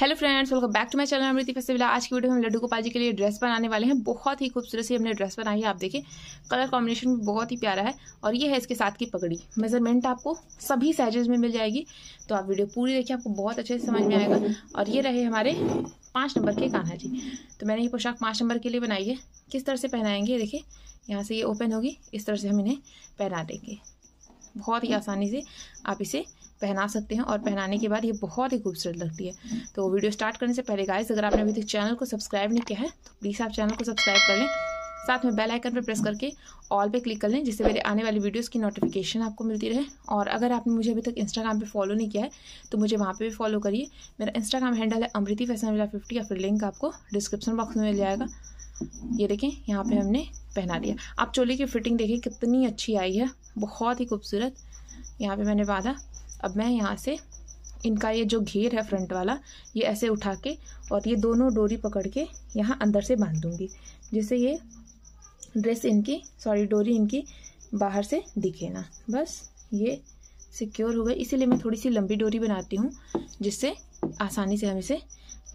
hello friends welcome back to my channel Amriti फसेबिला आज की वीडियो में हम लड्डू गोपाल जी के लिए ड्रेस बनाने वाले हैं बहुत ही खूबसूरत सी हमने ड्रेस बनाई है आप देखिए कलर कॉम्बिनेशन बहुत ही प्यारा है और ये है इसके साथ की पगड़ी मेजरमेंट आपको सभी साइजेज में मिल जाएगी तो आप वीडियो पूरी देखिए आपको बहुत अच्छे से समझ में आएगा और ये रहे हमारे पाँच नंबर के कान्हा जी तो मैंने ये पोशाक पाँच नंबर के लिए बनाई है किस तरह से पहनाएंगे देखिए यहाँ से ये ओपन होगी इस तरह से हम इन्हें पहना देंगे बहुत ही आसानी से आप इसे पहना सकते हैं और पहनाने के बाद ये बहुत ही खूबसूरत लगती है तो वीडियो स्टार्ट करने से पहले गाइस अगर आपने अभी तक चैनल को सब्सक्राइब नहीं किया है तो प्लीज़ आप चैनल को सब्सक्राइब कर लें साथ में बेल आइकन पर प्रेस करके ऑल पे क्लिक कर लें जिससे मेरे आने वाली वीडियोस की नोटिफिकेशन आपको मिलती रहे और अगर आपने मुझे अभी तक इंस्टाग्राम पे फॉलो नहीं किया है तो मुझे वहाँ पे भी फॉलो करिए मेरा इंस्टाग्राम हैंडल है अमृति फैसन विला फिफ्टी या फिर लिंक आपको डिस्क्रिप्शन बॉक्स में मिल जाएगा ये देखें यहाँ पर हमने पहना दिया आप चोली की फिटिंग देखें कितनी अच्छी आई है बहुत ही खूबसूरत यहाँ पर मैंने बाधा अब मैं यहाँ से इनका ये जो घेर है फ्रंट वाला ये ऐसे उठा के और ये दोनों डोरी पकड़ के यहाँ अंदर से बांध दूँगी जिससे ये ड्रेस इनकी सॉरी डोरी इनकी बाहर से दिखे ना बस ये सिक्योर हो गई इसीलिए मैं थोड़ी सी लंबी डोरी बनाती हूँ जिससे आसानी से हम इसे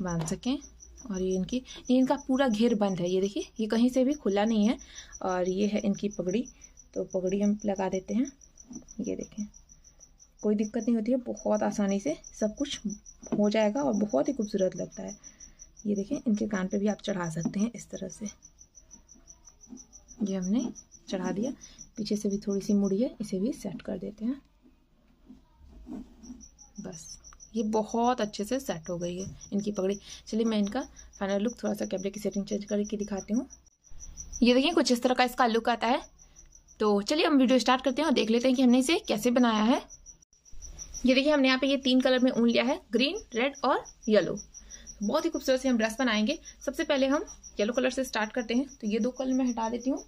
बांध सकें और ये इनकी ये इनका पूरा घेर बंद है ये देखिए ये कहीं से भी खुला नहीं है और ये है इनकी पगड़ी तो पगड़ी हम लगा देते हैं ये देखें कोई दिक्कत नहीं होती है बहुत आसानी से सब कुछ हो जाएगा और बहुत ही खूबसूरत लगता है ये देखें इनके कान पे भी आप चढ़ा सकते हैं इस तरह से ये हमने चढ़ा दिया पीछे से भी थोड़ी सी मुड़ी है इसे भी सेट कर देते हैं बस ये बहुत अच्छे से सेट हो गई है इनकी पगड़ी चलिए मैं इनका फाइनल लुक थोड़ा सा कैमरे की सेटिंग चेंज करके दिखाती हूँ ये देखिए कुछ इस तरह का इसका लुक आता है तो चलिए हम वीडियो स्टार्ट करते हैं और देख लेते हैं कि हमने इसे कैसे बनाया है ये देखिए हमने यहाँ पे ये तीन कलर में ऊन लिया है ग्रीन रेड और येलो बहुत ही खूबसूरत से हम ड्रेस बनाएंगे सबसे पहले हम येलो कलर से स्टार्ट करते हैं तो ये दो कलर मैं हटा देती हूँ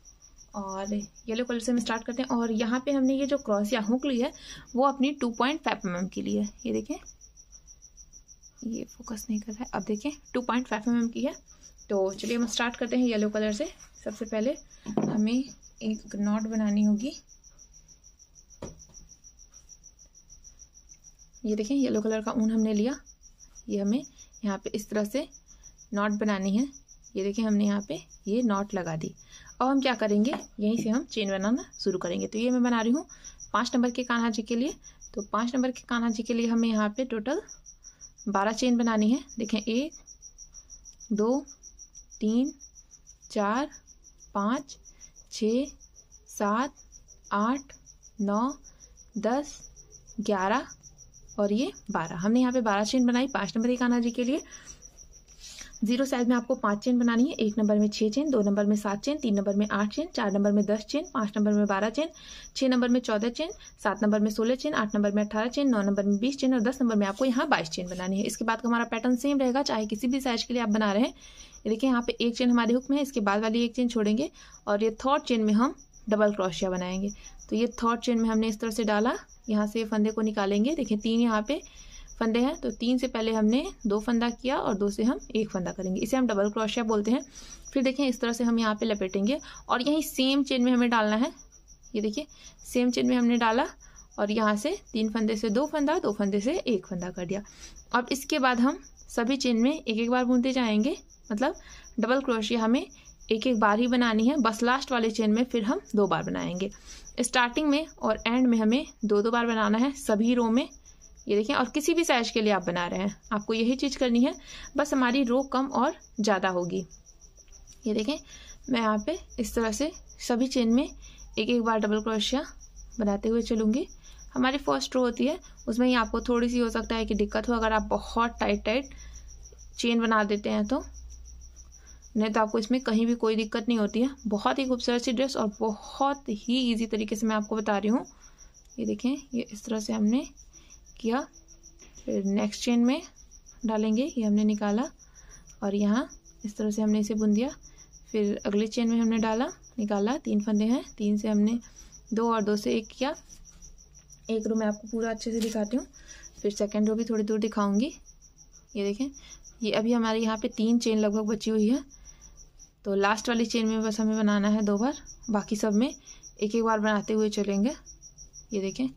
और येलो कलर से हम स्टार्ट करते हैं और यहाँ पे हमने ये जो क्रॉस या हुक ली है वो अपनी टू पॉइंट फाइव एम की ली है ये देखें ये फोकस नहीं कर रहा है अब देखें टू पॉइंट फाइव एम की है तो चलिए हम स्टार्ट करते हैं येलो कलर से सबसे पहले हमें एक नॉट बनानी होगी ये देखें येलो कलर का ऊन हमने लिया ये हमें यहाँ पे इस तरह से नॉट बनानी है ये देखें हमने यहाँ पे ये नॉट लगा दी अब हम क्या करेंगे यहीं से हम चेन बनाना शुरू करेंगे तो ये मैं बना रही हूँ पाँच नंबर के कान्हा जी के लिए तो पाँच नंबर के कान्हा जी के लिए हमें यहाँ पे टोटल बारह चेन बनानी है देखें एक दो तीन चार पाँच छ सात आठ नौ दस ग्यारह और ये बारह हमने यहाँ पे बारह चेन बनाई पांच नंबर एक आना जी के लिए जीरो साइज में आपको पांच चेन बनानी है एक नंबर में छह चेन दो नंबर में सात चेन तीन नंबर में आठ चेन चार नंबर में दस चेन पांच नंबर में बारह चेन छह नंबर में चौदह चेन सात नंबर में सोलह चेन आठ नंबर में अठारह चेन नौ नंबर में बीस चेन और दस नंबर में आपको यहाँ बाईस चेन बनानी है इसके बाद हमारा पैटर्न सेम रहेगा चाहे किसी भी साइज के लिए आप बना रहे हैं देखिए यहाँ पे एक चेन हमारे हुक में है इसके बाद वाली एक चेन छोड़ेंगे और ये थर्ड चेन में हम डबल क्रोशिया बनाएंगे तो ये थर्ड चेन में हमने इस तरह से डाला यहाँ से फंदे को निकालेंगे देखिए तीन यहाँ पे फंदे हैं तो तीन से पहले हमने दो फंदा किया और दो से हम एक फंदा करेंगे इसे हम डबल क्रोशिया बोलते हैं फिर देखें इस तरह से हम यहाँ पे लपेटेंगे और यहीं सेम चेन में हमें डालना है ये देखिए सेम चेन में हमने डाला और यहाँ से तीन फंदे से दो फंदा दो फंदे से एक फंदा कर दिया अब इसके बाद हम सभी चेन में एक एक बार बुनते जाएंगे मतलब डबल क्रोशिया हमें एक एक बार ही बनानी है बस लास्ट वाले चेन में फिर हम दो बार बनाएंगे स्टार्टिंग में और एंड में हमें दो दो बार बनाना है सभी रो में ये देखें और किसी भी साइज के लिए आप बना रहे हैं आपको यही चीज़ करनी है बस हमारी रो कम और ज़्यादा होगी ये देखें मैं यहाँ पे इस तरह से सभी चेन में एक एक बार डबल क्रोशिया बनाते हुए चलूँगी हमारी फर्स्ट रो होती है उसमें ही आपको थोड़ी सी हो सकता है कि दिक्कत हो अगर आप बहुत टाइट टाइट चेन बना देते हैं तो नहीं तो आपको इसमें कहीं भी कोई दिक्कत नहीं होती है बहुत ही खूबसूरत सी ड्रेस और बहुत ही ईजी तरीके से मैं आपको बता रही हूँ ये देखें ये इस तरह से हमने किया फिर नेक्स्ट चेन में डालेंगे ये हमने निकाला और यहाँ इस तरह से हमने इसे बुन दिया फिर अगले चेन में हमने डाला निकाला तीन फंदे हैं तीन से हमने दो और दो से एक किया एक रो मैं आपको पूरा अच्छे से दिखाती हूँ फिर सेकेंड रो भी थोड़ी दूर दिखाऊंगी ये देखें ये अभी हमारे यहाँ पे तीन चेन लगभग बची हुई है तो लास्ट वाली चेन में बस हमें बनाना है दो बार बाकी सब में एक एक बार बनाते हुए चलेंगे ये देखें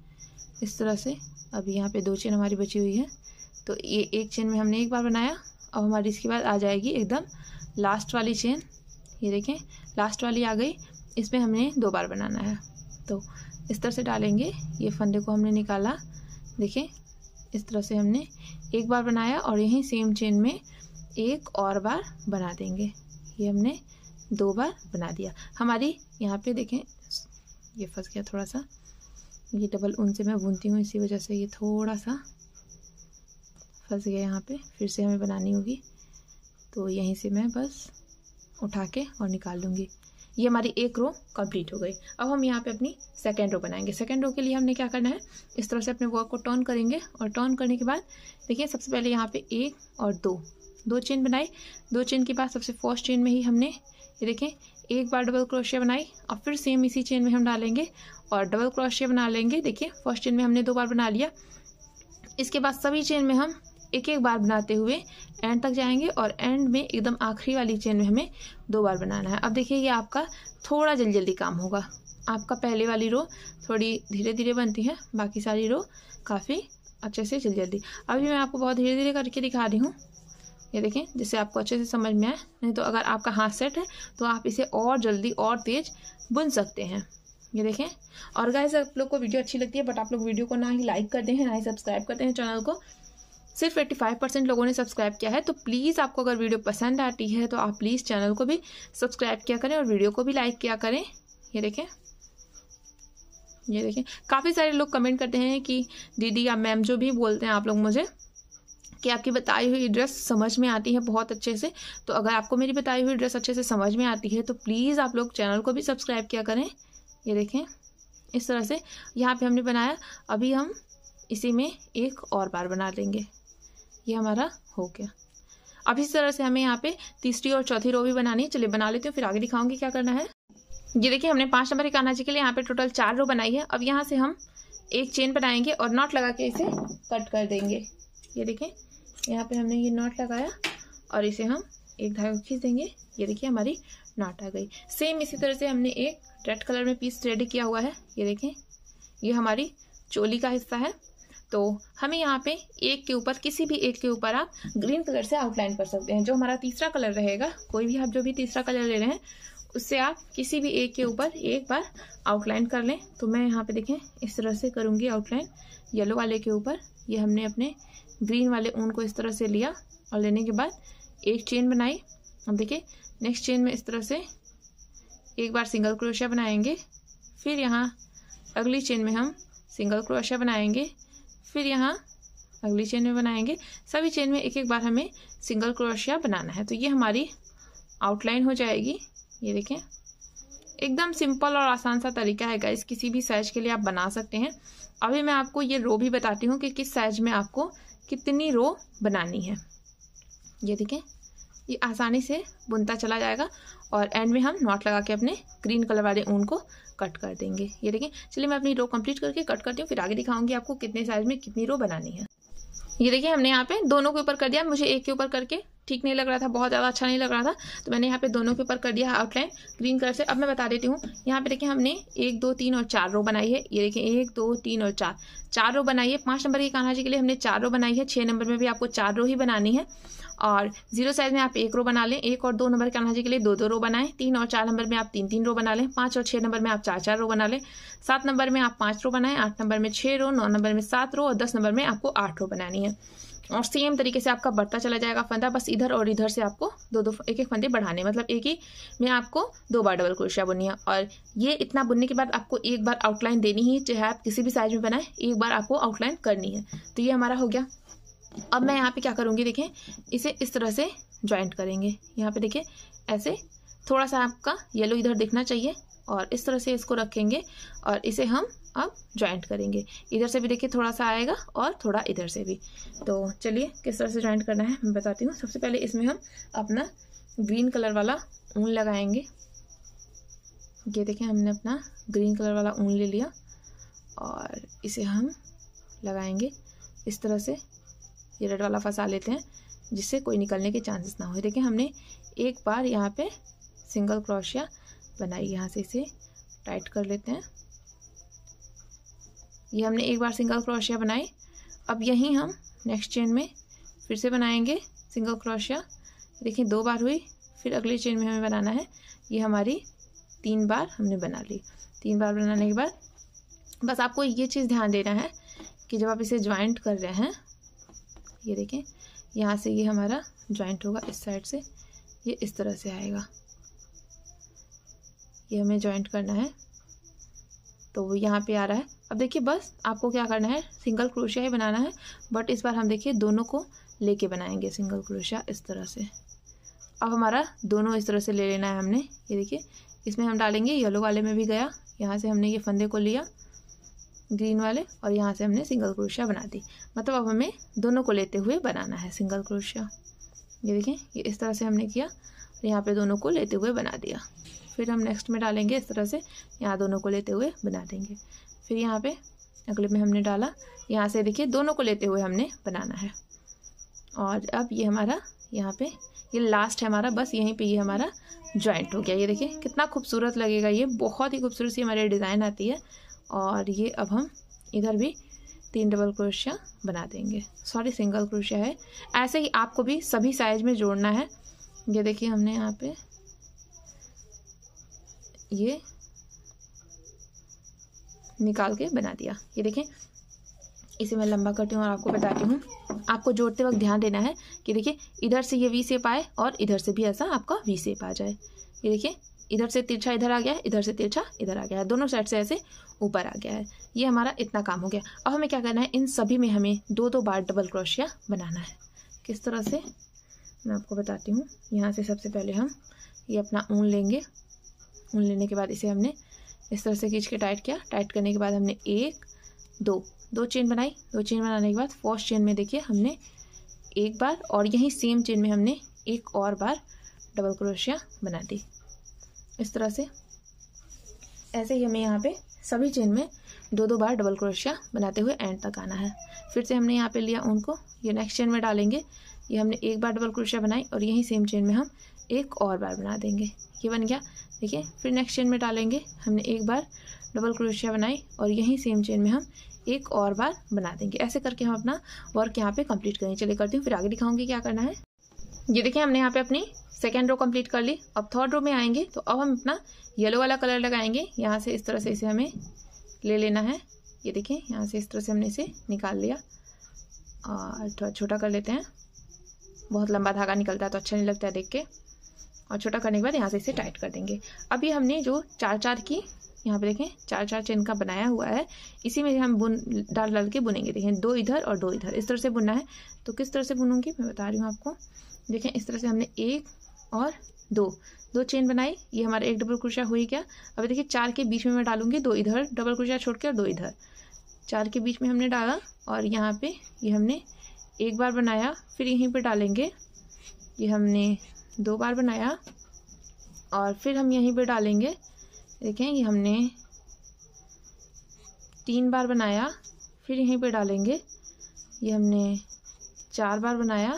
इस तरह से अब यहाँ पे दो चेन हमारी बची हुई है तो ये एक चेन में हमने एक बार बनाया अब हमारी इसके बाद आ जाएगी एकदम लास्ट वाली चेन ये देखें लास्ट वाली आ गई इसमें हमने दो बार बनाना है तो इस तरह से डालेंगे ये फंदे को हमने निकाला देखें इस तरह से हमने एक बार बनाया और यहीं सेम चेन में एक और बार बना देंगे ये हमने दो बार बना दिया हमारी यहाँ पे देखें ये फंस गया थोड़ा सा ये डबल ऊन से मैं बुनती हूँ इसी वजह से ये थोड़ा सा फंस गया यहाँ पे फिर से हमें बनानी होगी तो यहीं से मैं बस उठा के और निकाल लूँगी ये हमारी एक रो कंप्लीट हो गई अब हम यहाँ पे अपनी सेकेंड रो बनाएंगे सेकेंड रो के लिए हमने क्या करना है इस तरह से अपने वर्क को टर्न करेंगे और टर्न करने के बाद देखिए सबसे पहले यहाँ पे एक और दो दो चेन बनाई दो चेन के बाद सबसे फर्स्ट चेन में ही हमने ये देखें एक बार डबल क्रोशिया बनाई और फिर सेम इसी चेन में हम डालेंगे और डबल क्रोशिया बना लेंगे देखिए फर्स्ट चेन में हमने दो बार बना लिया इसके बाद सभी चेन में हम एक एक बार बनाते हुए एंड तक जाएंगे और एंड में एकदम आखिरी वाली चेन में हमें दो बार बनाना है अब देखिए ये आपका थोड़ा जल्दी जल्दी काम होगा आपका पहले वाली रो थोड़ी धीरे धीरे बनती है बाकी सारी रो काफ़ी अच्छे से जल्दी जल्दी अभी मैं आपको बहुत धीरे धीरे करके दिखा रही हूँ ये देखें जिससे आपको अच्छे से समझ में आए नहीं तो अगर आपका हाथ सेट है तो आप इसे और जल्दी और तेज़ बुन सकते हैं ये देखें और गाइज आप लोग को वीडियो अच्छी लगती है बट आप लोग वीडियो को ना ही लाइक करते हैं ना ही सब्सक्राइब करते हैं चैनल को सिर्फ 85 परसेंट लोगों ने सब्सक्राइब किया है तो प्लीज़ आपको अगर वीडियो पसंद आती है तो आप प्लीज़ चैनल को भी सब्सक्राइब किया करें और वीडियो को भी लाइक किया करें ये देखें ये देखें काफ़ी सारे लोग कमेंट करते हैं कि दीदी या मैम जो भी बोलते हैं आप लोग मुझे कि आपकी बताई हुई ड्रेस समझ में आती है बहुत अच्छे से तो अगर आपको मेरी बताई हुई ड्रेस अच्छे से समझ में आती है तो प्लीज़ आप लोग चैनल को भी सब्सक्राइब किया करें ये देखें इस तरह से यहाँ पे हमने बनाया अभी हम इसी में एक और बार बना लेंगे ये हमारा हो गया अब इस तरह से हमें यहाँ पे तीसरी और चौथी रो भी बनानी है चलिए बना लेती हूँ फिर आगे दिखाऊंगी क्या करना है ये देखिए हमने पाँच नंबर के जी के लिए यहाँ पे टोटल चार रो बनाई है अब यहाँ से हम एक चेन बनाएंगे और नॉट लगा के इसे कट कर देंगे ये देखें यहाँ पे हमने ये नॉट लगाया और इसे हम एक धागे को खींच देंगे ये देखिए हमारी नॉट आ गई सेम इसी तरह से हमने एक रेड कलर में पीस रेडी किया हुआ है ये देखें ये हमारी चोली का हिस्सा है तो हमें यहाँ पे एक के ऊपर किसी भी एक के ऊपर आप ग्रीन कलर से आउटलाइन कर सकते हैं जो हमारा तीसरा कलर रहेगा कोई भी आप जो भी तीसरा कलर ले रहे हैं उससे आप किसी भी एक के ऊपर एक बार आउटलाइन कर लें तो मैं यहाँ पे देखें इस तरह से करूँगी आउटलाइन येलो वाले के ऊपर ये हमने अपने ग्रीन वाले ऊन को इस तरह से लिया और लेने के बाद एक चेन बनाई अब देखिए नेक्स्ट चेन में इस तरह से एक बार सिंगल क्रोशिया बनाएंगे फिर यहाँ अगली चेन में हम सिंगल क्रोशिया बनाएंगे फिर यहाँ अगली चेन में बनाएंगे सभी चेन में एक एक बार हमें सिंगल क्रोशिया बनाना है तो ये हमारी आउटलाइन हो जाएगी ये देखें एकदम सिंपल और आसान सा तरीका है गाइस किसी भी साइज के लिए आप बना सकते हैं अभी मैं आपको ये रो भी बताती हूँ कि किस साइज में आपको कितनी रो बनानी है ये देखें ये आसानी से बुनता चला जाएगा और एंड में हम नॉट लगा के अपने ग्रीन कलर वाले ऊन को कट कर देंगे ये देखें चलिए मैं अपनी रो कंप्लीट करके कट करती हूँ फिर आगे दिखाऊंगी आपको कितने साइज में कितनी रो बनानी है ये देखिए हमने यहाँ पे दोनों के ऊपर कर दिया मुझे एक के ऊपर करके ठीक नहीं लग रहा था बहुत ज़्यादा अच्छा नहीं लग रहा था तो मैंने यहाँ पे दोनों के ऊपर कर दिया आउटलाइन ग्रीन कलर से अब मैं बता देती हूँ यहाँ पे देखिए हमने एक दो तीन और चार रो बनाई है ये देखिए एक दो तीन और चार चार रो बनाई है पाँच नंबर की जी के लिए हमने चार रो बनाई है छः नंबर में भी आपको चार रो ही बनानी है और जीरो साइज में आप एक रो बना लें एक और दो नंबर कान्हा जी के लिए दो दो रो बनाएं तीन और चार नंबर में आप तीन तीन रो बना लें पाँच और छः नंबर में आप चार चार रो बना लें सात नंबर में आप पाँच रो बनाएं आठ नंबर में छः रो नौ नंबर में सात रो और दस नंबर में आपको आठ रो बनानी है और सेम तरीके से आपका बढ़ता चला जाएगा फंदा बस इधर और इधर से आपको दो दो एक एक फंदे बढ़ाने मतलब एक ही में आपको दो बार डबल क्रोशिया बुनी है और ये इतना बुनने के बाद आपको एक बार आउटलाइन देनी ही चाहे आप किसी भी साइज में बनाए एक बार आपको आउटलाइन करनी है तो ये हमारा हो गया अब मैं यहाँ पर क्या करूँगी देखें इसे इस तरह से ज्वाइंट करेंगे यहाँ पर देखें ऐसे थोड़ा सा आपका येलो इधर दिखना चाहिए और इस तरह से इसको रखेंगे और इसे हम अब ज्वाइंट करेंगे इधर से भी देखिए थोड़ा सा आएगा और थोड़ा इधर से भी तो चलिए किस तरह से ज्वाइंट करना है मैं बताती हूँ सबसे पहले इसमें हम अपना ग्रीन कलर वाला ऊन लगाएंगे ये देखें हमने अपना ग्रीन कलर वाला ऊन ले लिया और इसे हम लगाएंगे इस तरह से ये रेड वाला फंसा लेते हैं जिससे कोई निकलने के चांसेस ना हो देखें हमने एक बार यहाँ पे सिंगल क्रोशिया बनाई यहाँ से इसे टाइट कर लेते हैं ये हमने एक बार सिंगल क्रोशिया बनाए अब यहीं हम नेक्स्ट चेन में फिर से बनाएंगे सिंगल क्रोशिया देखिए दो बार हुई फिर अगले चेन में हमें बनाना है ये हमारी तीन बार हमने बना ली तीन बार बनाने के बाद बस आपको ये चीज़ ध्यान देना है कि जब आप इसे ज्वाइंट कर रहे हैं ये देखें यहाँ से ये हमारा ज्वाइंट होगा इस साइड से ये इस तरह से आएगा ये हमें ज्वाइंट करना है तो वो यहाँ पे आ रहा है अब देखिए बस आपको क्या करना है सिंगल क्रोशिया ही बनाना है बट इस बार हम देखिए दोनों को लेके बनाएंगे सिंगल क्रोशिया इस तरह से अब हमारा दोनों इस तरह से ले लेना है हमने ये देखिए इसमें हम डालेंगे येलो वाले में भी गया यहाँ से हमने ये फंदे को लिया ग्रीन वाले और यहाँ से हमने सिंगल क्रोशिया बना दी मतलब अब हमें दोनों को लेते हुए बनाना है सिंगल क्रोशिया ये देखें ये इस तरह से हमने किया और यहाँ पे दोनों को लेते हुए बना दिया फिर हम नेक्स्ट में डालेंगे इस तरह से यहाँ दोनों को लेते हुए बना देंगे फिर यहाँ पे अगले में हमने डाला यहाँ से देखिए दोनों को लेते हुए हमने बनाना है और अब ये हमारा यहाँ पे ये लास्ट है हमारा बस यहीं पे ये हमारा जॉइंट हो गया ये देखिए कितना खूबसूरत लगेगा ये बहुत ही खूबसूरत सी हमारी डिज़ाइन आती है और ये अब हम इधर भी तीन डबल क्रोशिया बना देंगे सॉरी सिंगल क्रोशिया है ऐसे ही आपको भी सभी साइज में जोड़ना है ये देखिए हमने यहाँ पे ये निकाल के बना दिया ये देखें इसे मैं लंबा करती हूँ और आपको बताती हूँ आपको जोड़ते वक्त ध्यान देना है कि देखिए इधर से ये वी सेप आए और इधर से भी ऐसा आपका वी सेप आ जाए ये देखिए इधर से तिरछा इधर आ गया है इधर से तिरछा इधर आ गया है दोनों साइड से ऐसे ऊपर आ गया है ये हमारा इतना काम हो गया अब हमें क्या करना है इन सभी में हमें दो दो बार डबल क्रोशिया बनाना है किस तरह से मैं आपको बताती हूँ यहाँ से सबसे पहले हम ये अपना ऊन लेंगे ऊन लेने के बाद इसे हमने इस तरह से खींच के टाइट किया टाइट करने के बाद हमने एक दो दो चेन बनाई दो चेन बनाने के बाद फर्स्ट चेन में देखिए हमने एक बार और यहीं सेम चेन में हमने एक और बार डबल क्रोशिया बना दी इस तरह से ऐसे ही हमें यहाँ पे सभी चेन में दो दो बार डबल क्रोशिया बनाते हुए एंड तक आना है फिर से हमने यहाँ पे लिया उनको ये नेक्स्ट चेन में डालेंगे ये हमने एक बार डबल क्रोशिया बनाई और यही सेम चेन में हम एक और बार बना देंगे ये बन गया ठीक है फिर नेक्स्ट चेन में डालेंगे हमने एक बार डबल क्रोशिया बनाई और यहीं सेम चेन में हम एक और बार बना देंगे ऐसे करके हम अपना वर्क यहाँ पे कंप्लीट करेंगे चले करती हूँ फिर आगे दिखाऊंगी क्या करना है ये देखिए हमने यहाँ पे अपनी सेकेंड रो कंप्लीट कर ली अब थर्ड रो में आएंगे तो अब हम अपना येलो वाला कलर लगाएंगे यहाँ से इस तरह से इसे हमें ले लेना है ये देखिए यहाँ से इस तरह से हमने इसे निकाल लिया और थोड़ा छोटा कर लेते हैं बहुत लंबा धागा निकलता है तो अच्छा नहीं लगता है देख के और छोटा करने के बाद यहाँ से इसे टाइट कर देंगे अभी हमने जो चार चार की यहाँ पे देखें चार चार चेन का बनाया हुआ है इसी में हम बुन डाल डाल के बुनेंगे देखें दो इधर और दो इधर इस तरह से बुनना है तो किस तरह से बुनूंगी मैं बता रही हूँ आपको देखें इस तरह से हमने एक और दो दो चेन बनाई ये हमारा एक डबल क्रोशिया हुई क्या अभी देखिए चार के बीच में मैं डालूंगी दो इधर डबल क्रोशिया छोड़ के और दो इधर चार के बीच में हमने डाला और यहाँ पे ये हमने एक बार बनाया फिर यहीं पे डालेंगे ये हमने दो बार बनाया और फिर हम यहीं पे डालेंगे देखें ये हमने तीन बार बनाया फिर यहीं पे डालेंगे ये हमने चार बार बनाया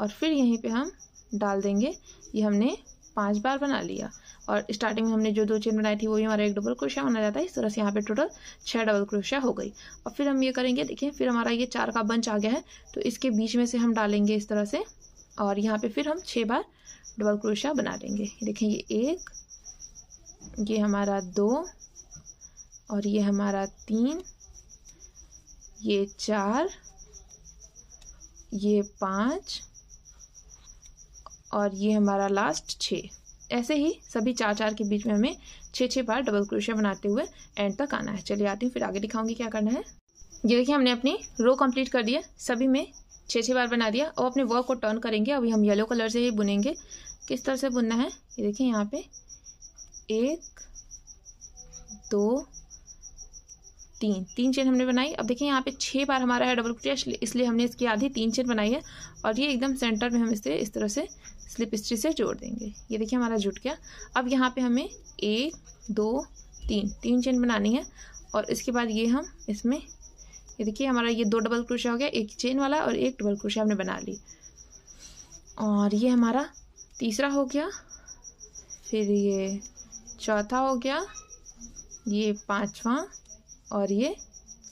और फिर यहीं पे हम डाल देंगे ये हमने पांच बार बना लिया और स्टार्टिंग में हमने जो दो चेन बनाई थी वो भी हमारा एक डबल क्रोशिया बना जाता है इस तरह से यहाँ पे टोटल छः डबल क्रोशिया हो गई और फिर हम ये करेंगे देखिए फिर हमारा ये चार का बंच आ गया है तो इसके बीच में से हम डालेंगे इस तरह से और यहाँ पे फिर हम छः बार डबल क्रोशा बना लेंगे देखें ये एक ये हमारा दो और ये हमारा तीन ये चार ये पाँच और ये हमारा लास्ट छः ऐसे ही सभी चार चार के बीच में हमें छः छः बार डबल क्रोशिया बनाते हुए एंड तक आना है चलिए आती हूँ फिर आगे दिखाऊंगी क्या करना है ये देखिए हमने अपनी रो कंप्लीट कर दिया सभी में छः छः बार बना दिया अब अपने वर्क को टर्न करेंगे अभी हम येलो कलर से ही बुनेंगे किस तरह से बुनना है ये देखिए यहाँ पे एक दो तीन तीन चेन हमने बनाई अब देखिए यहाँ पे छः बार हमारा है डबल क्रोशिया इसलिए हमने इसकी आधी तीन चेन बनाई है और ये एकदम सेंटर में हम इसे इस तरह से स्लिप स्टिच से जोड़ देंगे ये देखिए हमारा जुट गया अब यहाँ पे हमें एक दो तीन तीन चेन बनानी है और इसके बाद ये हम इसमें ये देखिए हमारा ये दो डबल क्रोशिया हो गया एक चेन वाला और एक डबल क्रोशिया हमने बना ली और ये हमारा तीसरा हो गया फिर ये चौथा हो गया ये पांचवा और ये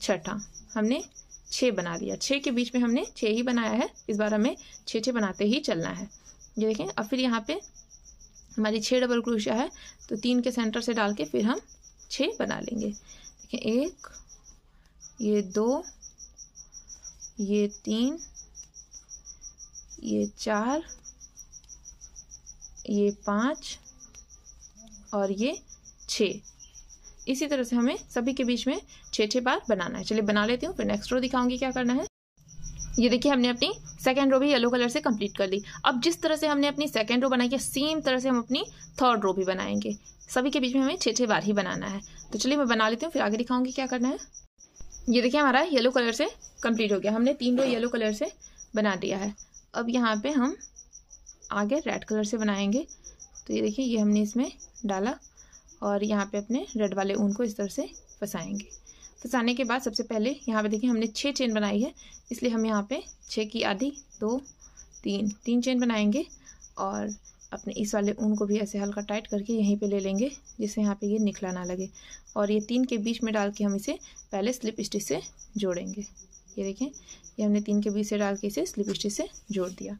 छठा हमने छः बना लिया छः के बीच में हमने छः ही बनाया है इस बार हमें छः छः बनाते ही चलना है ये देखें अब फिर यहाँ पे हमारी छः डबल क्रोशिया है तो तीन के सेंटर से डाल के फिर हम छः बना लेंगे देखें एक ये दो ये तीन ये चार ये पाँच और ये छः इसी तरह से हमें सभी के बीच में छः छः बार बनाना है चलिए बना लेती हूँ फिर नेक्स्ट रो दिखाऊंगी क्या करना है ये देखिए हमने अपनी सेकेंड रो भी येलो कलर से कंप्लीट कर ली अब जिस तरह से हमने अपनी सेकेंड रो बनाई है सेम तरह से हम अपनी थर्ड रो भी बनाएंगे सभी के बीच में हमें छः छः बार ही बनाना है तो चलिए मैं बना लेती हूँ फिर आगे दिखाऊंगी क्या करना है ये देखिए हमारा येलो कलर से कंप्लीट हो गया हमने तीन रो येलो कलर से बना दिया है अब यहाँ पे हम आगे रेड कलर से बनाएंगे तो ये देखिए ये हमने इसमें डाला और यहाँ पे अपने रेड वाले ऊन को इस तरह से फंसाएंगे फंसाने के बाद सबसे पहले यहाँ पे देखिए हमने छः चेन बनाई है इसलिए हम यहाँ पे छः की आधी दो तीन तीन चेन बनाएंगे और अपने इस वाले ऊन को भी ऐसे हल्का टाइट करके यहीं पे ले लेंगे जिससे यहाँ पे ये निकला ना लगे और ये तीन के बीच में डाल के हम इसे पहले स्लिप स्टिच से जोड़ेंगे ये देखें ये हमने तीन के बीच से डाल के इसे स्लिप स्टिच से जोड़ दिया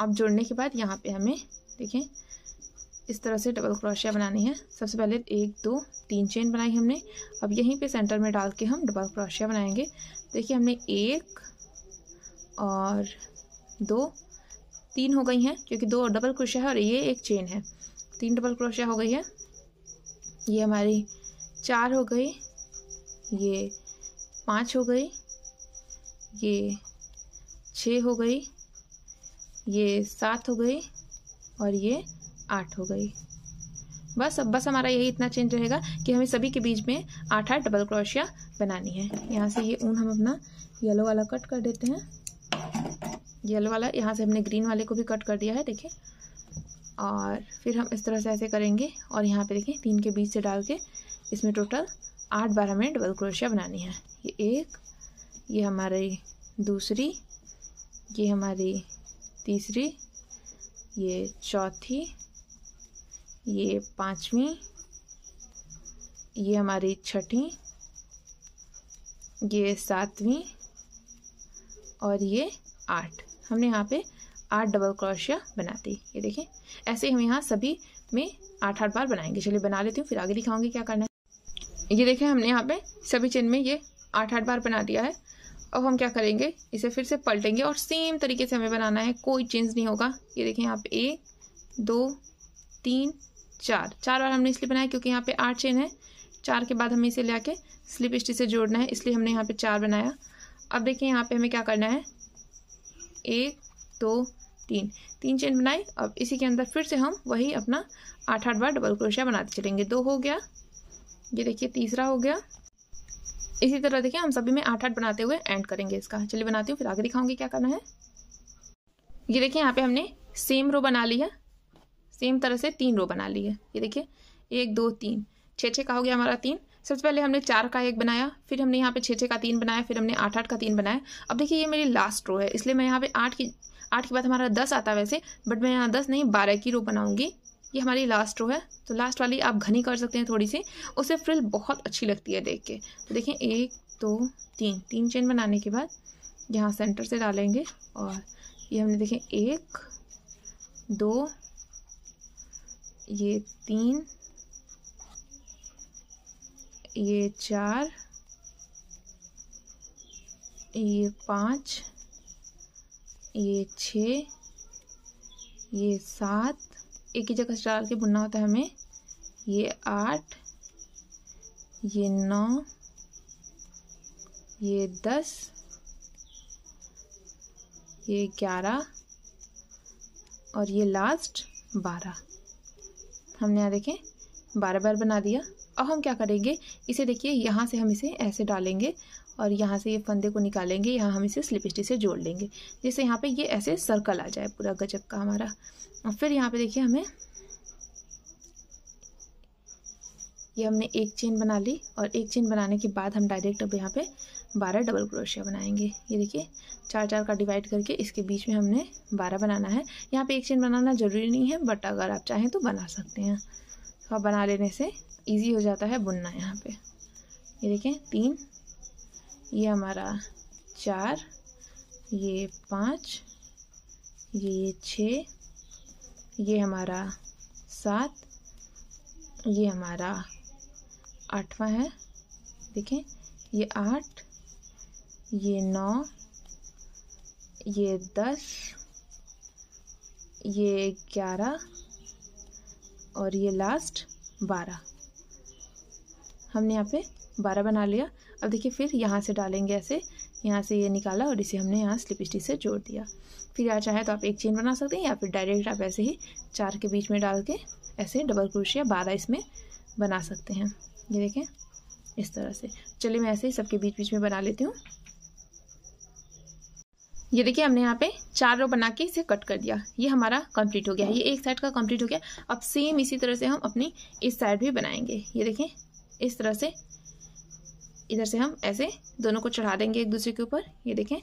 अब जोड़ने के बाद यहाँ पे हमें देखें इस तरह से डबल क्रोशिया बनानी है सबसे पहले एक दो तीन चेन बनाई हमने अब यहीं पर सेंटर में डाल के हम डबल क्रोशिया बनाएंगे देखिए हमने एक और दो तीन हो गई हैं क्योंकि दो डबल क्रोशिया है और ये एक चेन है तीन डबल क्रोशिया हो गई है ये हमारी चार हो गई ये पाँच हो गई ये छ हो गई ये सात हो गई और ये आठ हो गई बस अब बस हमारा यही इतना चेंज रहेगा कि हमें सभी के बीच में आठ आठ डबल क्रोशिया बनानी है यहाँ से ये ऊन हम अपना येलो वाला कट कर देते हैं येलो वाला यहाँ से हमने ग्रीन वाले को भी कट कर दिया है देखिए और फिर हम इस तरह से ऐसे करेंगे और यहाँ पे देखिए तीन के बीच से डाल के इसमें टोटल आठ बारह में डबल क्रोशिया बनानी है ये एक ये हमारी दूसरी ये हमारी तीसरी ये चौथी ये पांचवी ये हमारी छठी ये सातवीं और ये आठ हमने यहाँ पे आठ डबल क्रोशिया बना दी ये देखें ऐसे हम यहाँ सभी में आठ आठ बार बनाएंगे चलिए बना लेती हूँ फिर आगे दिखाऊंगी क्या करना है ये देखें हमने यहाँ पे सभी चेन में ये आठ आठ बार बना दिया है अब हम क्या करेंगे इसे फिर से पलटेंगे और सेम तरीके से हमें बनाना है कोई चेंज नहीं होगा ये देखें यहाँ पे एक दो तीन चार चार बार हमने इसलिए बनाया क्योंकि यहाँ पे आठ चेन है चार के बाद हमें इसे ले आके स्लिप स्टिच से जोड़ना है इसलिए हमने यहाँ पे चार बनाया अब देखिए यहाँ पे हमें क्या करना है एक दो तीन तीन चेन बनाई अब इसी के अंदर फिर से हम वही अपना आठ आठ बार डबल क्रोशिया बनाते चलेंगे दो हो गया ये देखिए तीसरा हो गया इसी तरह देखिए हम सभी में आठ आठ बनाते हुए एंड करेंगे इसका चलिए बनाती हूँ फिर आगे दिखाऊंगी क्या करना है ये देखिए यहाँ पे हमने सेम रो बना ली है सेम तरह से तीन रो बना ली है ये देखिए एक दो तीन छः छः का हो गया हमारा तीन सबसे पहले हमने चार का एक बनाया फिर हमने यहाँ पे छः छः का तीन बनाया फिर हमने आठ आठ का तीन बनाया अब देखिए ये मेरी लास्ट रो है इसलिए मैं यहाँ पे आठ की आठ के बाद हमारा दस आता है वैसे बट मैं यहाँ दस नहीं बारह की रो बनाऊंगी ये हमारी लास्ट रो है तो लास्ट वाली आप घनी कर सकते हैं थोड़ी सी उससे फ्रिल बहुत अच्छी लगती है देख के तो देखें एक दो तीन तीन चेन बनाने के बाद यहाँ सेंटर से डालेंगे और ये हमने देखें एक दो ये तीन ये चार ये पाँच ये छ ये सात एक ही जगह से डाल के बुनना होता है हमें ये आठ ये नौ ये दस ये ग्यारह और ये लास्ट बारह हमने यहाँ देखें बारह बार बना दिया अब हम क्या करेंगे इसे देखिए यहाँ से हम इसे ऐसे डालेंगे और यहाँ से ये फंदे को निकालेंगे यहाँ हम इसे स्लिप स्टिच से जोड़ लेंगे जिससे यहाँ पे ये ऐसे सर्कल आ जाए पूरा गजब का हमारा और फिर यहाँ पे देखिए हमें ये हमने एक चेन बना ली और एक चेन बनाने के बाद हम डायरेक्ट अब यहाँ पे बारह डबल क्रोशिया बनाएंगे ये देखिए चार चार का डिवाइड करके इसके बीच में हमने बारह बनाना है यहाँ पे एक चेन बनाना ज़रूरी नहीं है बट अगर आप चाहें तो बना सकते हैं और बना लेने से इजी हो जाता है बुनना यहाँ पे ये देखें तीन ये हमारा चार ये पाँच ये छः ये हमारा सात ये हमारा आठवां है देखें ये आठ ये नौ ये दस ये ग्यारह और ये लास्ट बारह हमने यहाँ पे बारह बना लिया अब देखिए फिर यहाँ से डालेंगे ऐसे यहाँ से ये निकाला और इसे हमने यहाँ स्लिप स्टिच से जोड़ दिया फिर यहाँ चाहे तो आप एक चेन बना सकते हैं या फिर डायरेक्ट आप ऐसे ही चार के बीच में डाल के ऐसे डबल क्रोशिया बारह इसमें बना सकते हैं ये देखें इस तरह से चलिए मैं ऐसे ही सबके बीच बीच में बना लेती हूँ ये देखिए हमने यहाँ पे चार रो बना के इसे कट कर दिया ये हमारा कंप्लीट हो गया ये एक साइड का कंप्लीट हो गया अब सेम इसी तरह से हम अपनी इस साइड भी बनाएंगे ये देखें इस तरह से इधर से हम ऐसे दोनों को चढ़ा देंगे एक दूसरे के ऊपर ये देखें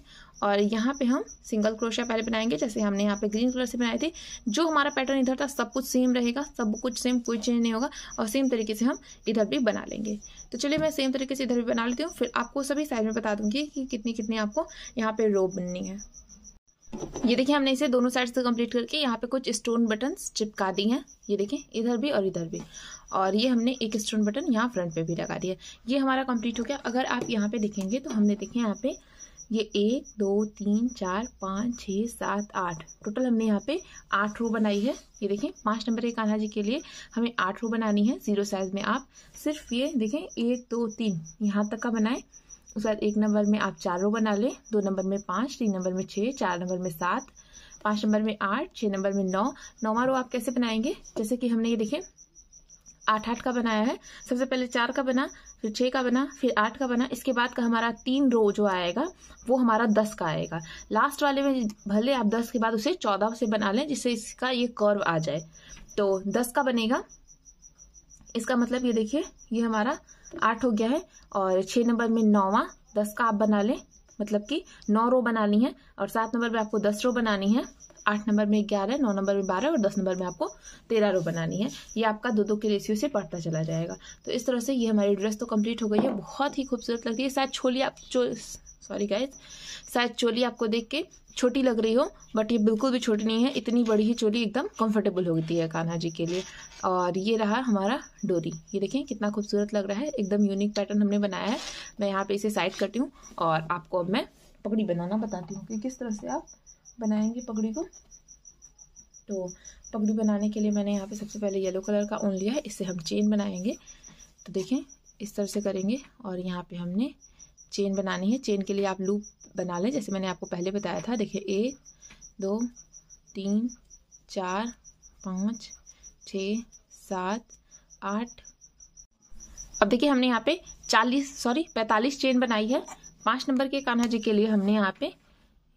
और यहाँ पे हम सिंगल क्रोशिया पहले बनाएंगे जैसे हमने यहाँ पे ग्रीन कलर से बनाए थे जो हमारा पैटर्न इधर था सब कुछ सेम रहेगा सब कुछ सेम कोई चेंज नहीं होगा और सेम तरीके से हम इधर भी बना लेंगे तो चलिए मैं सेम तरीके से इधर भी बना लेती हूँ फिर आपको सभी साइड में बता दूंगी कि कितनी कितनी आपको यहाँ पर रो बननी है ये देखिए हमने इसे दोनों साइड से कंप्लीट करके यहाँ पे कुछ स्टोन बटन चिपका दी हैं ये देखें इधर भी और इधर भी और ये हमने एक स्टोन बटन यहाँ फ्रंट पे भी लगा दिया ये हमारा कंप्लीट हो गया अगर आप यहाँ पे देखेंगे तो हमने देखें यहाँ पे ये एक दो तीन चार पाँच छः सात आठ टोटल हमने यहाँ पे आठ रो बनाई है ये देखें पांच नंबर के कान्हा जी के लिए हमें आठ रो बनानी है जीरो साइज में आप सिर्फ ये देखें एक दो तीन यहाँ तक का बनाएं उसके बाद एक नंबर में आप चार रो बना लें दो नंबर में पाँच तीन नंबर में छः चार नंबर में सात पाँच नंबर में आठ छः नंबर में नौ नौवा रो आप कैसे बनाएंगे जैसे कि हमने ये देखें आठ आठ का बनाया है सबसे पहले चार का बना फिर छः का बना फिर आठ का बना इसके बाद का हमारा तीन रो जो आएगा वो हमारा दस का आएगा लास्ट वाले में भले आप दस के बाद उसे चौदह से बना लें जिससे इसका ये कर्व आ जाए तो दस का बनेगा इसका मतलब ये देखिए ये हमारा आठ हो गया है और छह नंबर में नौवा दस का आप बना लें मतलब कि नौ रो बनानी है और सात नंबर में आपको दस रो बनानी है आठ नंबर में ग्यारह नौ नंबर में बारह और दस नंबर में आपको तेरह रो बनानी है ये आपका दो दो के रेशियो से पढ़ता चला जाएगा तो इस तरह से ये हमारी ड्रेस तो कंप्लीट हो गई है बहुत ही खूबसूरत लगती है शायद छोली आप जो सॉरी गाइज शायद चोली आपको देख के छोटी लग रही हो बट ये बिल्कुल भी छोटी नहीं है इतनी बड़ी ही चोली एकदम कंफर्टेबल होती है कान्हा जी के लिए और ये रहा हमारा डोरी ये देखें कितना खूबसूरत लग रहा है एकदम यूनिक पैटर्न हमने बनाया है मैं यहाँ पे इसे साइड करती हूँ और आपको अब मैं पगड़ी बनाना बताती हूँ कि किस तरह से आप बनाएंगे पगड़ी को तो पगड़ी बनाने के लिए मैंने यहाँ पे सबसे पहले येलो कलर का ऊन लिया है इससे हम चेन बनाएंगे तो देखें इस तरह से करेंगे और यहाँ पे हमने चेन बनानी है चेन के लिए आप लूप बना लें जैसे मैंने आपको पहले बताया था देखिए एक दो तीन चार पाँच छ सात आठ अब देखिए हमने यहाँ पे चालीस सॉरी पैंतालीस चेन बनाई है पाँच नंबर के कान्हा जी के लिए हमने यहाँ पे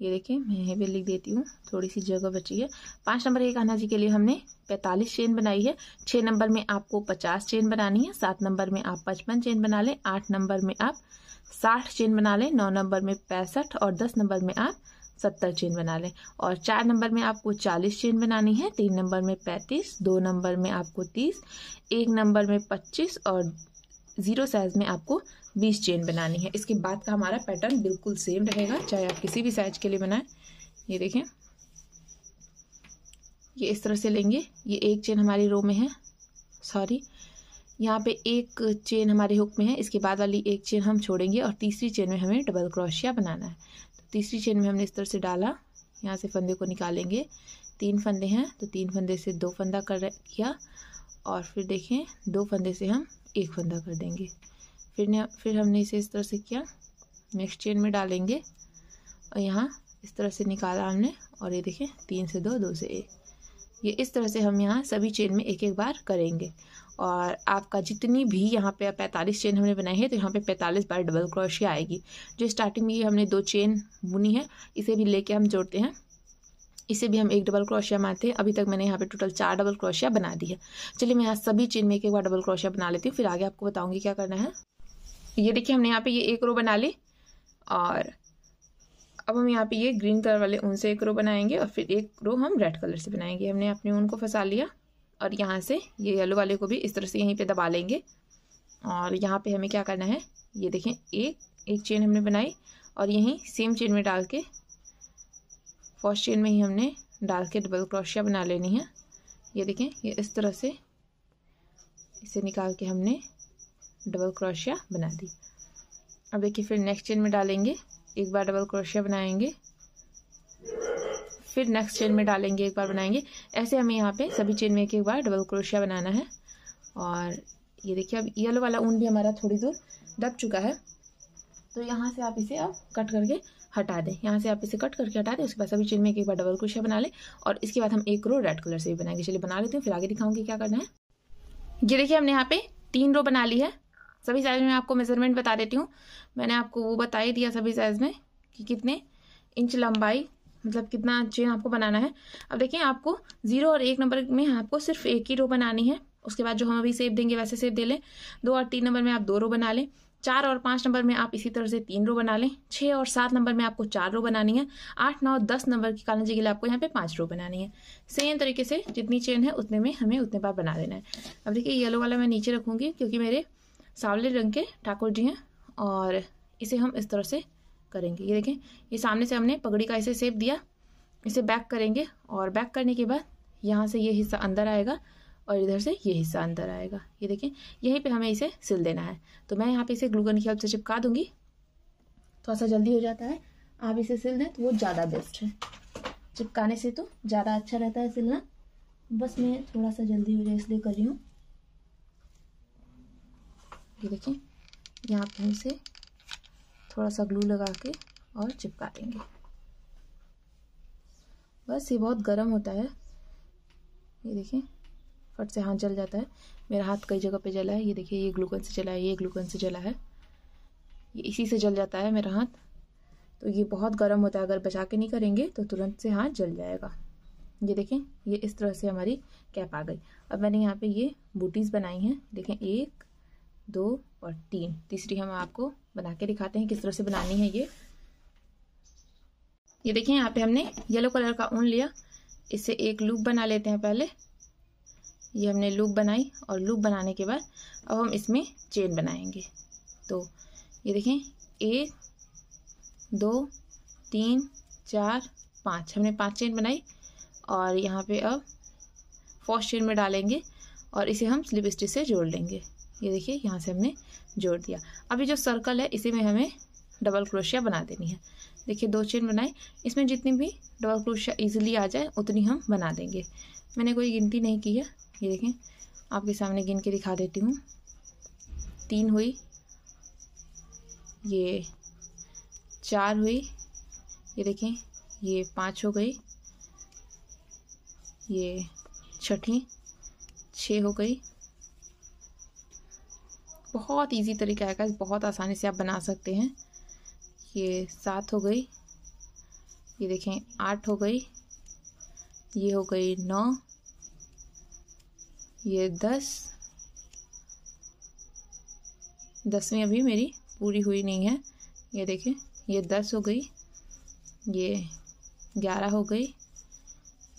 ये देखिए मैं ये भी लिख देती हूँ थोड़ी सी जगह बची है पाँच नंबर के कान्हा जी के लिए हमने पैंतालीस चेन बनाई है छः नंबर में आपको पचास चेन बनानी है सात नंबर में आप पचपन चेन बना लें आठ नंबर में आप साठ चेन बना लें नौ नंबर में पैंसठ और दस नंबर में आप सत्तर चेन बना लें और चार नंबर में आपको चालीस चेन बनानी है तीन नंबर में पैंतीस दो नंबर में आपको तीस एक नंबर में पच्चीस और ज़ीरो साइज़ में आपको बीस चेन बनानी है इसके बाद का हमारा पैटर्न बिल्कुल सेम रहेगा चाहे आप किसी भी साइज के लिए बनाएं ये देखें ये इस तरह से लेंगे ये एक चेन हमारी रो में है सॉरी यहाँ पे एक चेन हमारे हुक में है इसके बाद वाली एक चेन हम छोड़ेंगे और तीसरी चेन में हमें डबल क्रोशिया बनाना है तो तीसरी चेन में हमने इस तरह से डाला यहाँ से फंदे को निकालेंगे तीन फंदे हैं तो तीन फंदे से दो फंदा कर किया और फिर देखें दो फंदे से हम एक फंदा कर देंगे फिर ने फिर हमने इसे इस तरह से किया नेक्स्ट चेन में डालेंगे और यहाँ इस तरह से निकाला हमने और ये देखें तीन से दो दो से एक ये इस तरह से हम यहाँ सभी चेन में एक एक बार करेंगे और आपका जितनी भी यहाँ पे पैंतालीस चेन हमने बनाई है तो यहाँ पे पैंतालीस बार डबल क्रोशिया आएगी जो स्टार्टिंग में ये हमने दो चेन बुनी है इसे भी लेके हम जोड़ते हैं इसे भी हम एक डबल क्रोशिया मारते हैं अभी तक मैंने यहाँ पे टोटल चार डबल क्रोशिया बना दी है चलिए मैं यहाँ सभी चेन में एक बार डबल क्रोशिया बना लेती हूँ फिर आगे आपको बताऊँगी क्या करना है ये देखिए हमने यहाँ पर ये एक रो बना ली और अब हम यहाँ पर ये ग्रीन कलर वाले ऊन से एक रो बनाएंगे और फिर एक रो हम रेड कलर से बनाएंगे हमने अपने ऊन को फंसा लिया और यहाँ से ये येलो वाले को भी इस तरह से यहीं पे दबा लेंगे और यहाँ पे हमें क्या करना है ये देखें एक एक चेन हमने बनाई और यहीं सेम चेन में डाल के फर्स्ट चेन में ही हमने डाल के डबल क्रोशिया बना लेनी है ये देखें ये इस तरह से इसे निकाल के हमने डबल क्रोशिया बना दी अब देखिए फिर नेक्स्ट चेन में डालेंगे एक बार डबल क्रोशिया बनाएंगे फिर नेक्स्ट चेन में डालेंगे एक बार बनाएंगे ऐसे हमें यहाँ पे सभी चेन में एक एक बार डबल क्रोशिया बनाना है और ये देखिए अब येलो वाला ऊन भी हमारा थोड़ी दूर दब चुका है तो यहाँ से आप इसे अब कट करके हटा दें यहाँ से आप इसे कट करके हटा दें उसके बाद सभी चेन में एक बार डबल क्रोशिया बना लें और इसके बाद हम एक रो रेड कलर से भी बनाएंगे चलिए बना लेते हैं फिर आगे दिखाऊंगी क्या करना है ये देखिए हमने यहाँ पे तीन रो बना ली है सभी साइज़ में आपको मेज़रमेंट बता देती हूँ मैंने आपको वो बता ही दिया सभी साइज़ में कि कितने इंच लंबाई मतलब कितना चेन आपको बनाना है अब देखिए आपको जीरो और एक नंबर में आपको सिर्फ एक ही रो बनानी है उसके बाद जो हम अभी सेब देंगे वैसे सेब दे लें दो और तीन नंबर में आप दो रो बना लें चार और पाँच नंबर में आप इसी तरह से तीन रो बना लें छः और सात नंबर में आपको चार रो बनानी है आठ नौ दस नंबर की कॉलम के लिए आपको यहाँ पे पांच रो बनानी है सेम तरीके से जितनी चेन है उतने में हमें उतने बार बना देना है अब देखिए येलो वाला मैं नीचे रखूँगी क्योंकि मेरे सावले रंग के ठाकुर जी हैं और इसे हम इस तरह से करेंगे ये देखें ये सामने से हमने पगड़ी का ऐसे सेप दिया इसे बैक करेंगे और बैक करने के बाद यहाँ से ये हिस्सा अंदर आएगा और इधर से ये हिस्सा अंदर आएगा ये देखें यहीं पे हमें इसे सिल देना है तो मैं यहाँ पे इसे ग्लूगन की हेल्प से चिपका दूंगी थोड़ा सा जल्दी हो जाता है आप इसे सिल दें तो वो ज़्यादा बेस्ट है चिपकाने से तो ज़्यादा अच्छा रहता है सिलना बस मैं थोड़ा सा जल्दी हो जाए इसलिए कर रही हूँ ये देखें यहाँ पे हम इसे थोड़ा सा ग्लू लगा के और चिपका देंगे बस ये बहुत गर्म होता है ये देखिए फट से हाथ जल जाता है मेरा हाथ कई जगह पे जला है ये देखिए ये ग्लूकन से जला है ये ग्लूकन से जला है ये इसी से जल जाता है मेरा हाथ तो ये बहुत गर्म होता है अगर बचा के नहीं करेंगे तो तुरंत से हाथ जल जाएगा ये देखें ये इस तरह से हमारी कैप आ गई अब मैंने यहाँ पे ये बूटीज़ बनाई हैं देखें एक दो और तीन तीसरी हम आपको बना के दिखाते हैं किस तरह से बनानी है ये ये देखिए यहाँ पे हमने येलो कलर का ऊन लिया इसे एक लूप बना लेते हैं पहले ये हमने लूप बनाई और लूप बनाने के बाद अब हम इसमें चेन बनाएंगे तो ये देखें एक दो तीन चार पाँच हमने पांच चेन बनाई और यहाँ पे अब फर्स्ट चेन में डालेंगे और इसे हम स्लिप स्टिच से जोड़ लेंगे ये देखिए यहाँ से हमने जोड़ दिया अभी जो सर्कल है इसी में हमें डबल क्रोशिया बना देनी है देखिए दो चेन बनाए इसमें जितनी भी डबल क्रोशिया इजीली आ जाए उतनी हम बना देंगे मैंने कोई गिनती नहीं की है ये देखें आपके सामने गिन के दिखा देती हूँ तीन हुई ये चार हुई ये देखें ये पाँच हो गई ये छठी छः हो गई बहुत इजी तरीका है गाइस बहुत आसानी से आप बना सकते हैं ये सात हो गई ये देखें आठ हो गई ये हो गई नौ ये दस दसवीं अभी मेरी पूरी हुई नहीं है ये देखें ये दस हो गई ये ग्यारह हो गई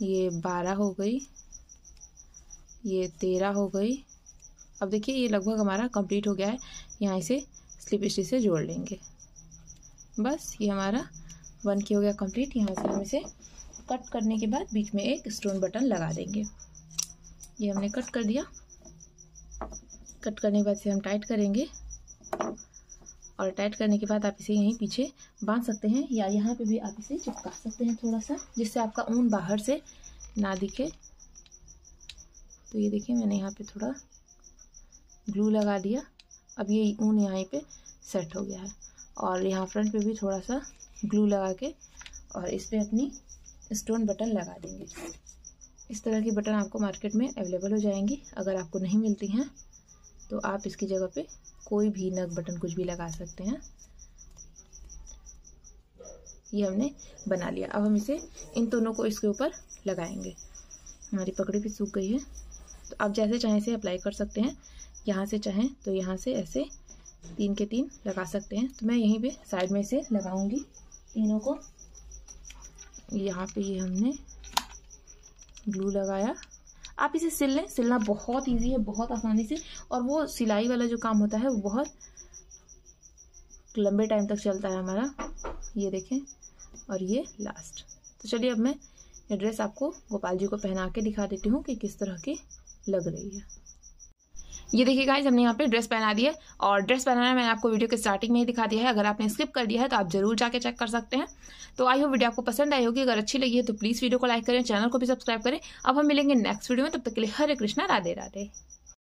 ये बारह हो गई ये तेरह हो गई अब देखिए ये लगभग हमारा कंप्लीट हो गया है यहाँ इसे स्लिप स्टिच से जोड़ लेंगे बस ये हमारा वन की हो गया कंप्लीट यहाँ से हम इसे कट करने के बाद बीच में एक स्टोन बटन लगा देंगे ये हमने कट कर दिया कट करने के बाद इसे हम टाइट करेंगे और टाइट करने के बाद आप इसे यहीं पीछे बांध सकते हैं या यहाँ पे भी आप इसे चिपका सकते हैं थोड़ा सा जिससे आपका ऊन बाहर से ना दिखे तो ये देखिए मैंने यहाँ पे थोड़ा ग्लू लगा दिया अब ये ऊन यहाँ पे सेट हो गया है और यहाँ फ्रंट पे भी थोड़ा सा ग्लू लगा के और इस पर अपनी स्टोन बटन लगा देंगे इस तरह की बटन आपको मार्केट में अवेलेबल हो जाएंगी अगर आपको नहीं मिलती हैं तो आप इसकी जगह पे कोई भी नग बटन कुछ भी लगा सकते हैं ये हमने बना लिया अब हम इसे इन दोनों को इसके ऊपर लगाएंगे हमारी पकड़ी भी सूख गई है तो आप जैसे चाहें इसे अप्लाई कर सकते हैं यहाँ से चाहें तो यहाँ से ऐसे तीन के तीन लगा सकते हैं तो मैं यहीं पे साइड में से लगाऊंगी तीनों को यहाँ पे ये हमने ग्लू लगाया आप इसे सिल लें सिलना बहुत इजी है बहुत आसानी से और वो सिलाई वाला जो काम होता है वो बहुत लंबे टाइम तक चलता है हमारा ये देखें और ये लास्ट तो चलिए अब मैं ये ड्रेस आपको गोपाल जी को पहना के दिखा देती हूँ कि किस तरह की लग रही है ये देखिए गाइज हमने यहाँ पे ड्रेस पहना दी है और ड्रेस पहनाना मैंने आपको वीडियो के स्टार्टिंग में ही दिखा दिया है अगर आपने स्किप कर दिया है तो आप जरूर जाके चेक कर सकते हैं तो आई होप वीडियो आपको पसंद आई होगी अगर अच्छी लगी है तो प्लीज़ वीडियो को लाइक करें चैनल को भी सब्सक्राइब करें अब हम मिलेंगे नेक्स्ट वीडियो में तब तक के लिए हरे कृष्णा राधे राधे